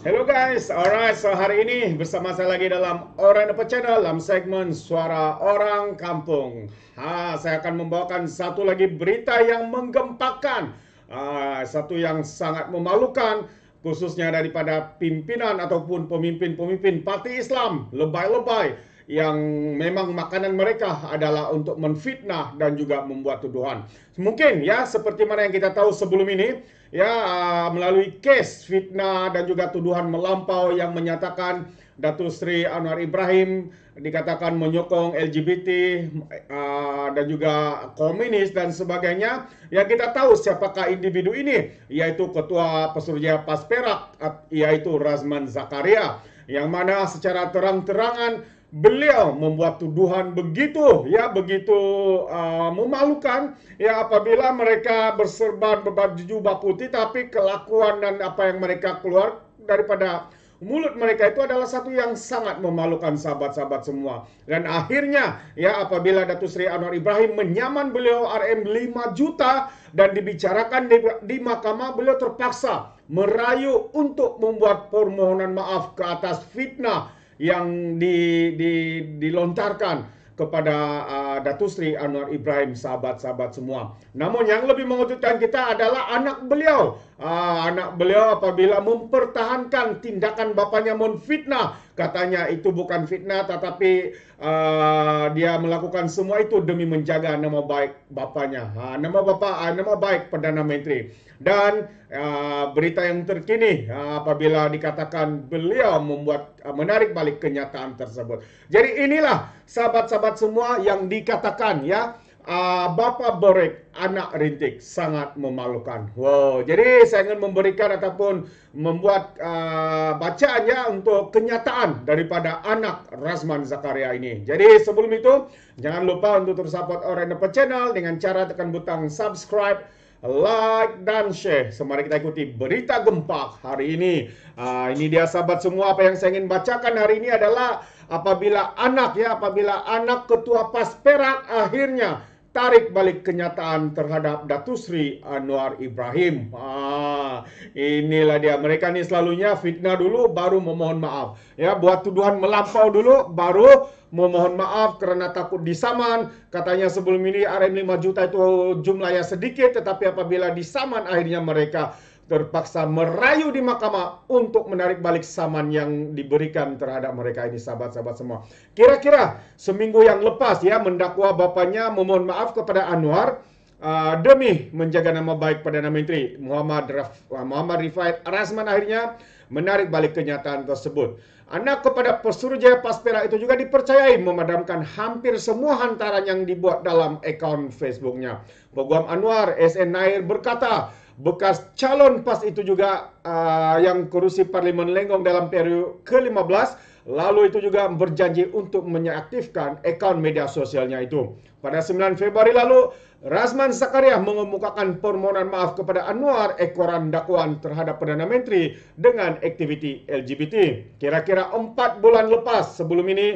Hello guys, alright, so hari ini bersama saya lagi dalam Orang Depan Channel dalam segmen Suara Orang Kampung. Ha, saya akan membawakan satu lagi berita yang menggempakan, uh, satu yang sangat memalukan, khususnya daripada pimpinan ataupun pemimpin-pemimpin Parti Islam, lebay-lebay, yang memang makanan mereka adalah untuk menfitnah dan juga membuat tuduhan. Mungkin ya, seperti mana yang kita tahu sebelum ini, ya melalui case fitnah dan juga tuduhan melampau yang menyatakan Datu Sri Anwar Ibrahim dikatakan menyokong LGBT eh, dan juga komunis dan sebagainya. Ya kita tahu siapakah individu ini, yaitu Ketua Pesuruhnya Pas Perak, yaitu Razman Zakaria, yang mana secara terang-terangan beliau membuat tuduhan begitu ya begitu uh, memalukan ya apabila mereka berserban berbaju jubah putih tapi kelakuan dan apa yang mereka keluar daripada mulut mereka itu adalah satu yang sangat memalukan sahabat-sahabat semua. Dan akhirnya ya apabila Datu Sri Anwar Ibrahim menyaman beliau RM 5 juta dan dibicarakan di, di mahkamah beliau terpaksa merayu untuk membuat permohonan maaf ke atas fitnah yang di di dilontarkan kepada uh, Datu Sri Anwar Ibrahim sahabat-sahabat semua. Namun yang lebih mengejutkan kita adalah anak beliau. Uh, anak beliau apabila mempertahankan tindakan bapanya memfitnah katanya itu bukan fitnah tetapi uh, dia melakukan semua itu demi menjaga nama baik bapaknya ha, nama bapak nama baik perdana menteri dan uh, berita yang terkini uh, apabila dikatakan beliau membuat uh, menarik balik kenyataan tersebut jadi inilah sahabat-sahabat semua yang dikatakan ya uh, bapak berik, anak rintik sangat memalukan. Wow, jadi saya ingin memberikan ataupun membuat uh, bacaannya untuk kenyataan daripada anak Razman Zakaria ini. Jadi sebelum itu, jangan lupa untuk terus support Orang Channel dengan cara tekan butang subscribe, like dan share. Semari kita ikuti berita gempa hari ini. Uh, ini dia sahabat semua apa yang saya ingin bacakan hari ini adalah apabila anak ya apabila anak ketua PAS Perak akhirnya tarik balik kenyataan terhadap Datu Sri Anwar Ibrahim. Ah, inilah dia. Mereka nih selalunya fitnah dulu baru memohon maaf. Ya, buat tuduhan melampau dulu baru memohon maaf karena takut disaman. Katanya sebelum ini RM 5 juta itu jumlahnya sedikit tetapi apabila disaman akhirnya mereka terpaksa merayu di mahkamah untuk menarik balik saman yang diberikan terhadap mereka ini sahabat-sahabat semua. Kira-kira seminggu yang lepas ya mendakwa bapaknya memohon maaf kepada Anwar uh, demi menjaga nama baik Perdana Menteri Muhammad Raf, uh, Muhammad Rifaid Rasman akhirnya menarik balik kenyataan tersebut. Anak kepada pesuruh Jaya Paspera itu juga dipercayai memadamkan hampir semua hantaran yang dibuat dalam akun Facebooknya. Peguam Anwar SN Nair berkata, bekas calon PAS itu juga uh, yang kursi parlimen lenggong dalam periode ke-15 lalu itu juga berjanji untuk menyaktifkan akaun media sosialnya itu. Pada 9 Februari lalu, Razman Zakaria mengemukakan permohonan maaf kepada Anwar ekoran dakwaan terhadap Perdana Menteri dengan aktiviti LGBT. Kira-kira 4 bulan lepas sebelum ini,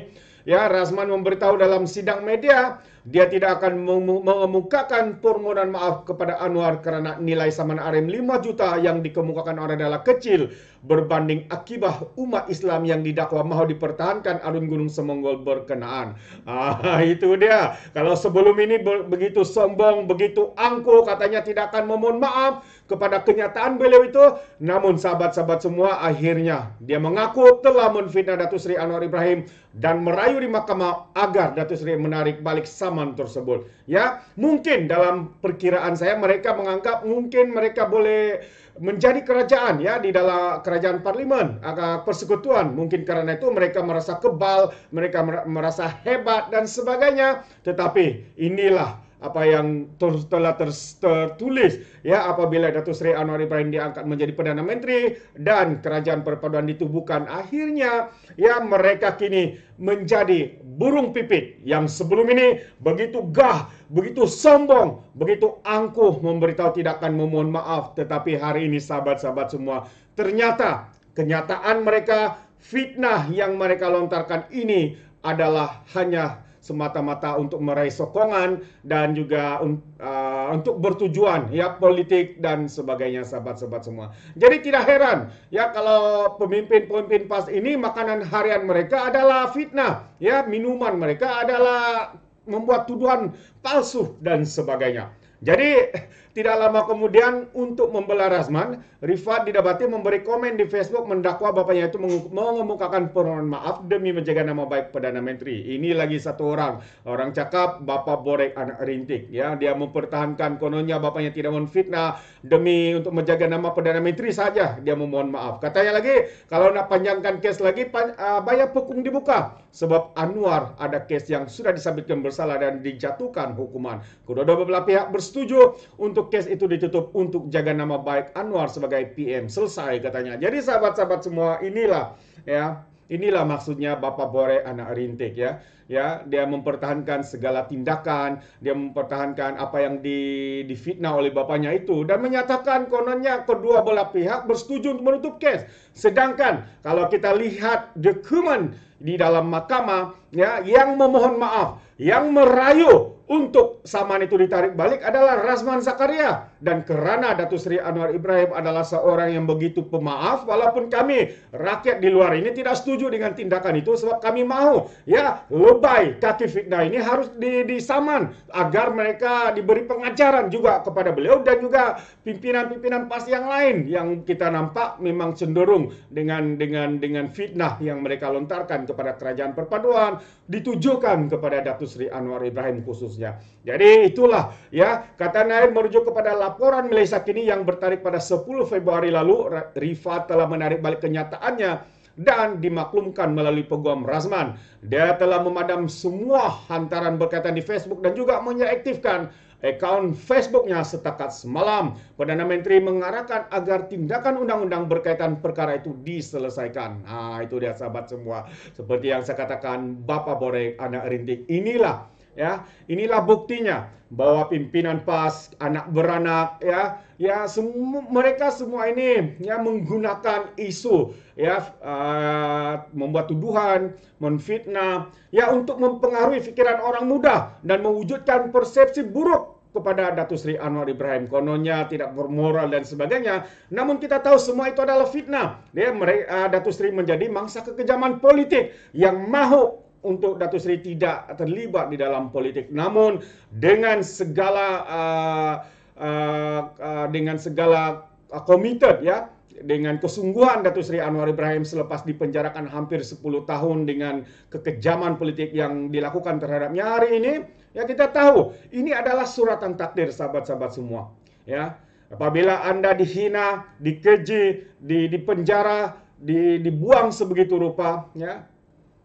Ya, Razman memberitahu dalam sidang media dia tidak akan mengemukakan permohonan maaf kepada Anwar karena nilai saman Arim 5 juta yang dikemukakan orang adalah kecil berbanding akibah umat Islam yang didakwa mau dipertahankan alun gunung semonggol berkenaan. Ah, itu dia. Kalau sebelum ini begitu sombong, begitu angkuh katanya tidak akan memohon maaf, kepada kenyataan beliau itu. Namun sahabat-sahabat semua akhirnya dia mengaku telah menfitnah Datu Sri Anwar Ibrahim dan merayu di mahkamah agar Datu Sri menarik balik saman tersebut. Ya, mungkin dalam perkiraan saya mereka menganggap mungkin mereka boleh menjadi kerajaan ya di dalam kerajaan parlimen persekutuan mungkin karena itu mereka merasa kebal mereka merasa hebat dan sebagainya tetapi inilah apa yang ter, telah ter, tertulis ya apabila Datuk Sri Anwar Ibrahim diangkat menjadi Perdana Menteri dan kerajaan perpaduan ditubuhkan akhirnya ya mereka kini menjadi burung pipit yang sebelum ini begitu gah, begitu sombong, begitu angkuh memberitahu tidak akan memohon maaf tetapi hari ini sahabat-sahabat semua ternyata kenyataan mereka fitnah yang mereka lontarkan ini adalah hanya semata-mata untuk meraih sokongan dan juga uh, untuk bertujuan ya politik dan sebagainya sahabat-sahabat semua. Jadi tidak heran ya kalau pemimpin-pemimpin PAS ini makanan harian mereka adalah fitnah ya minuman mereka adalah membuat tuduhan palsu dan sebagainya. Jadi tidak lama kemudian untuk membela Razman, Rifat didapati memberi komen di Facebook mendakwa bapaknya itu mengemukakan permohonan maaf demi menjaga nama baik Perdana Menteri. Ini lagi satu orang, orang cakap bapak borek anak rintik. ya Dia mempertahankan kononnya bapaknya tidak memfitnah demi untuk menjaga nama Perdana Menteri saja dia memohon maaf. Katanya lagi kalau nak panjangkan kes lagi pan, ah, bayar pukung dibuka sebab Anwar ada kes yang sudah disabitkan bersalah dan dijatuhkan hukuman. Kedua-dua pihak bersetuju setuju untuk case itu ditutup untuk jaga nama baik Anwar sebagai PM. Selesai katanya. Jadi sahabat-sahabat semua inilah ya Inilah maksudnya Bapak Bore anak rintik ya. Ya, dia mempertahankan segala tindakan, dia mempertahankan apa yang di, difitnah oleh bapaknya itu dan menyatakan kononnya kedua belah pihak bersetuju untuk menutup kes. Sedangkan kalau kita lihat dokumen di dalam mahkamah ya yang memohon maaf, yang merayu untuk saman itu ditarik balik adalah Razman Zakaria dan kerana Datu Sri Anwar Ibrahim adalah seorang yang begitu pemaaf walaupun kami rakyat di luar ini tidak setuju dengan tindakan itu sebab kami mau ya lebay kaki fitnah ini harus di, disaman agar mereka diberi pengajaran juga kepada beliau dan juga pimpinan-pimpinan PAS yang lain yang kita nampak memang cenderung dengan dengan dengan fitnah yang mereka lontarkan kepada kerajaan perpaduan ditujukan kepada Datu Sri Anwar Ibrahim khusus seterusnya. Jadi itulah ya kata Nair merujuk kepada laporan Malaysia kini yang bertarik pada 10 Februari lalu Rifa telah menarik balik kenyataannya dan dimaklumkan melalui peguam Razman. Dia telah memadam semua hantaran berkaitan di Facebook dan juga menyeaktifkan Akun Facebooknya setakat semalam, Perdana Menteri mengarahkan agar tindakan undang-undang berkaitan perkara itu diselesaikan. Nah, itu dia sahabat semua. Seperti yang saya katakan, Bapak Borek, anak rintik, inilah ya inilah buktinya bahwa pimpinan PAS anak beranak ya ya semua mereka semua ini ya menggunakan isu ya uh, membuat tuduhan menfitnah ya untuk mempengaruhi pikiran orang muda dan mewujudkan persepsi buruk kepada Datu Sri Anwar Ibrahim kononnya tidak bermoral dan sebagainya namun kita tahu semua itu adalah fitnah ya mereka eh, Datu Sri menjadi mangsa kekejaman politik yang mahu untuk Datu Sri tidak terlibat di dalam politik. Namun dengan segala uh, uh, uh, dengan segala uh, ya dengan kesungguhan Datu Sri Anwar Ibrahim selepas dipenjarakan hampir 10 tahun dengan kekejaman politik yang dilakukan terhadapnya hari ini ya kita tahu ini adalah suratan takdir sahabat-sahabat semua ya apabila Anda dihina, dikeji, di dipenjara, di, dibuang sebegitu rupa ya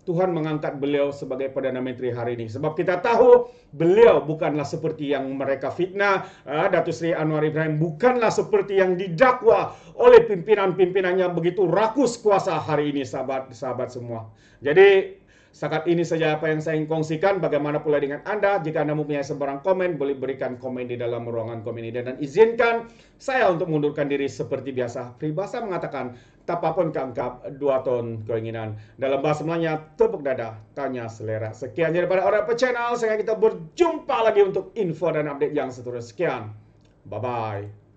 Tuhan mengangkat beliau sebagai Perdana Menteri hari ini. Sebab kita tahu beliau bukanlah seperti yang mereka fitnah. Ah, Datuk Seri Anwar Ibrahim bukanlah seperti yang didakwa oleh pimpinan-pimpinannya begitu rakus kuasa hari ini sahabat-sahabat semua. Jadi Saat ini saja apa yang saya ingin kongsikan. Bagaimana pula dengan Anda? Jika Anda mempunyai sebarang komen, boleh berikan komen di dalam ruangan komen ini. Dan izinkan saya untuk mundurkan diri seperti biasa. Pribasa mengatakan, tapa pun keangkap dua ton keinginan. Dalam bahasa Melayu, tepuk dada, tanya selera. Sekian daripada orang per channel. Sehingga kita berjumpa lagi untuk info dan update yang seterusnya. Sekian. Bye-bye.